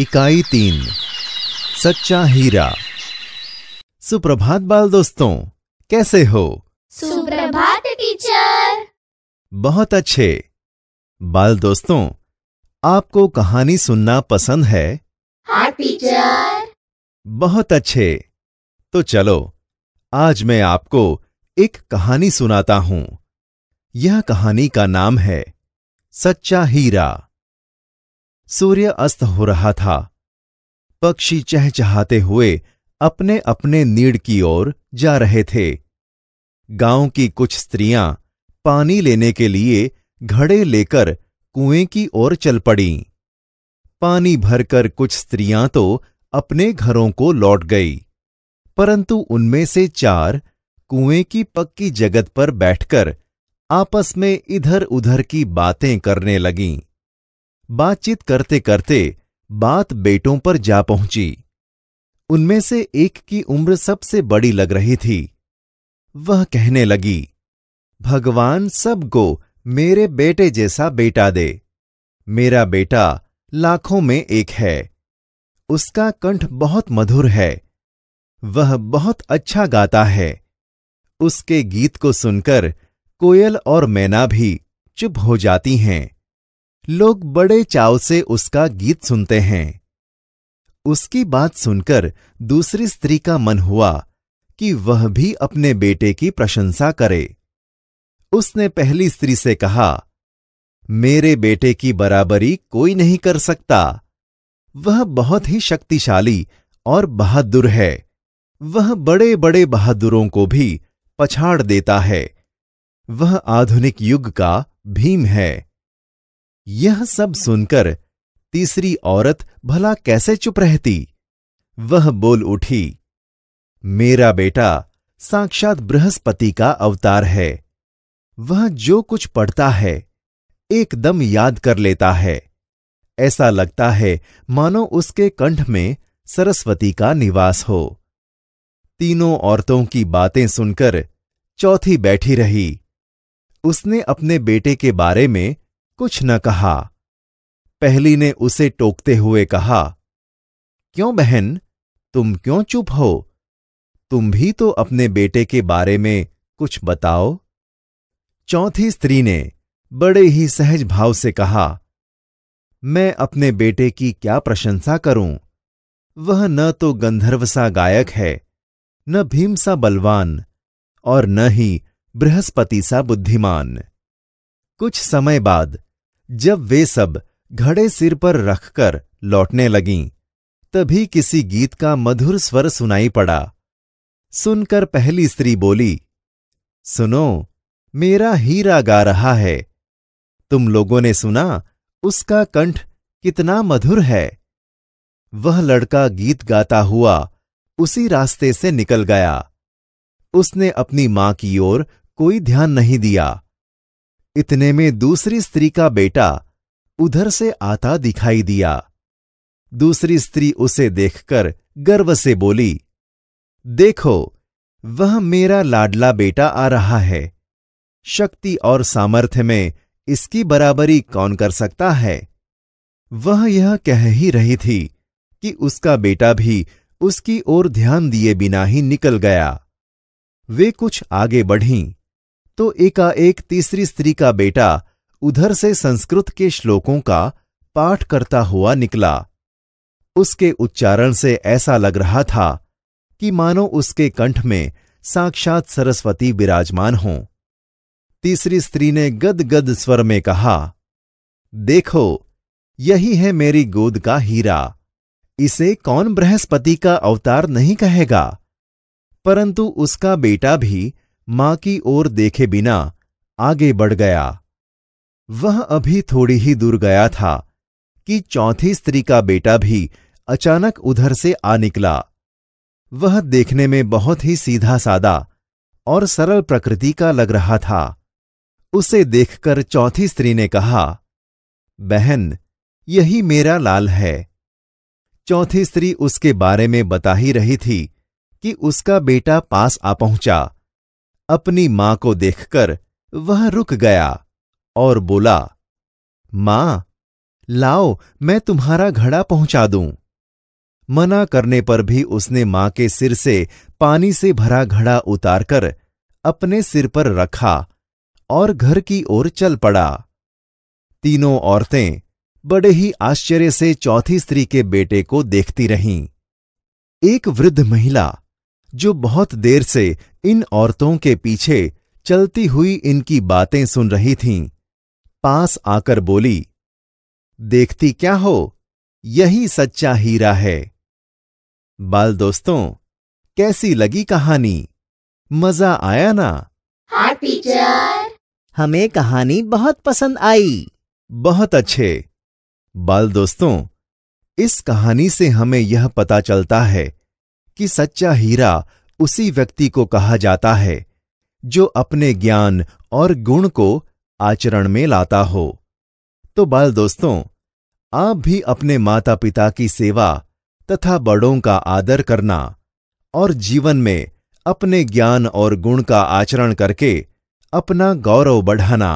इकाई तीन सच्चा हीरा सुप्रभात बाल दोस्तों कैसे हो सुप्रभात टीचर बहुत अच्छे बाल दोस्तों आपको कहानी सुनना पसंद है हाँ टीचर बहुत अच्छे तो चलो आज मैं आपको एक कहानी सुनाता हूं यह कहानी का नाम है सच्चा हीरा सूर्य अस्त हो रहा था पक्षी चहचहाते हुए अपने अपने नीड़ की ओर जा रहे थे गांव की कुछ स्त्रियां पानी लेने के लिए घड़े लेकर कुएं की ओर चल पड़ी पानी भरकर कुछ स्त्रियां तो अपने घरों को लौट गई परंतु उनमें से चार कुएं की पक्की जगत पर बैठकर आपस में इधर उधर की बातें करने लगीं बातचीत करते करते बात बेटों पर जा पहुंची उनमें से एक की उम्र सबसे बड़ी लग रही थी वह कहने लगी भगवान सबको मेरे बेटे जैसा बेटा दे मेरा बेटा लाखों में एक है उसका कंठ बहुत मधुर है वह बहुत अच्छा गाता है उसके गीत को सुनकर कोयल और मैना भी चुप हो जाती हैं लोग बड़े चाव से उसका गीत सुनते हैं उसकी बात सुनकर दूसरी स्त्री का मन हुआ कि वह भी अपने बेटे की प्रशंसा करे उसने पहली स्त्री से कहा मेरे बेटे की बराबरी कोई नहीं कर सकता वह बहुत ही शक्तिशाली और बहादुर है वह बड़े बड़े बहादुरों को भी पछाड़ देता है वह आधुनिक युग का भीम है यह सब सुनकर तीसरी औरत भला कैसे चुप रहती वह बोल उठी मेरा बेटा साक्षात बृहस्पति का अवतार है वह जो कुछ पढ़ता है एकदम याद कर लेता है ऐसा लगता है मानो उसके कंठ में सरस्वती का निवास हो तीनों औरतों की बातें सुनकर चौथी बैठी रही उसने अपने बेटे के बारे में कुछ न कहा पहली ने उसे टोकते हुए कहा क्यों बहन तुम क्यों चुप हो तुम भी तो अपने बेटे के बारे में कुछ बताओ चौथी स्त्री ने बड़े ही सहज भाव से कहा मैं अपने बेटे की क्या प्रशंसा करूं वह न तो गंधर्व सा गायक है न भीम सा बलवान और न ही बृहस्पति सा बुद्धिमान कुछ समय बाद जब वे सब घड़े सिर पर रखकर लौटने लगीं तभी किसी गीत का मधुर स्वर सुनाई पड़ा सुनकर पहली स्त्री बोली सुनो मेरा हीरा गा रहा है तुम लोगों ने सुना उसका कंठ कितना मधुर है वह लड़का गीत गाता हुआ उसी रास्ते से निकल गया उसने अपनी मां की ओर कोई ध्यान नहीं दिया इतने में दूसरी स्त्री का बेटा उधर से आता दिखाई दिया दूसरी स्त्री उसे देखकर गर्व से बोली देखो वह मेरा लाडला बेटा आ रहा है शक्ति और सामर्थ्य में इसकी बराबरी कौन कर सकता है वह यह कह ही रही थी कि उसका बेटा भी उसकी ओर ध्यान दिए बिना ही निकल गया वे कुछ आगे बढ़ीं तो एकाएक तीसरी स्त्री का बेटा उधर से संस्कृत के श्लोकों का पाठ करता हुआ निकला उसके उच्चारण से ऐसा लग रहा था कि मानो उसके कंठ में साक्षात सरस्वती विराजमान हों तीसरी स्त्री ने गदगद स्वर में कहा देखो यही है मेरी गोद का हीरा इसे कौन बृहस्पति का अवतार नहीं कहेगा परंतु उसका बेटा भी मां की ओर देखे बिना आगे बढ़ गया वह अभी थोड़ी ही दूर गया था कि चौथी स्त्री का बेटा भी अचानक उधर से आ निकला वह देखने में बहुत ही सीधा सादा और सरल प्रकृति का लग रहा था उसे देखकर चौथी स्त्री ने कहा बहन यही मेरा लाल है चौथी स्त्री उसके बारे में बता ही रही थी कि उसका बेटा पास आ पहुंचा अपनी मां को देखकर वह रुक गया और बोला मां लाओ मैं तुम्हारा घड़ा पहुंचा दूं मना करने पर भी उसने मां के सिर से पानी से भरा घड़ा उतारकर अपने सिर पर रखा और घर की ओर चल पड़ा तीनों औरतें बड़े ही आश्चर्य से चौथी स्त्री के बेटे को देखती रहीं एक वृद्ध महिला जो बहुत देर से इन औरतों के पीछे चलती हुई इनकी बातें सुन रही थीं, पास आकर बोली देखती क्या हो यही सच्चा हीरा है बाल दोस्तों कैसी लगी कहानी मजा आया ना हाँ टीचर हमें कहानी बहुत पसंद आई बहुत अच्छे बाल दोस्तों इस कहानी से हमें यह पता चलता है कि सच्चा हीरा उसी व्यक्ति को कहा जाता है जो अपने ज्ञान और गुण को आचरण में लाता हो तो बाल दोस्तों आप भी अपने माता पिता की सेवा तथा बड़ों का आदर करना और जीवन में अपने ज्ञान और गुण का आचरण करके अपना गौरव बढ़ाना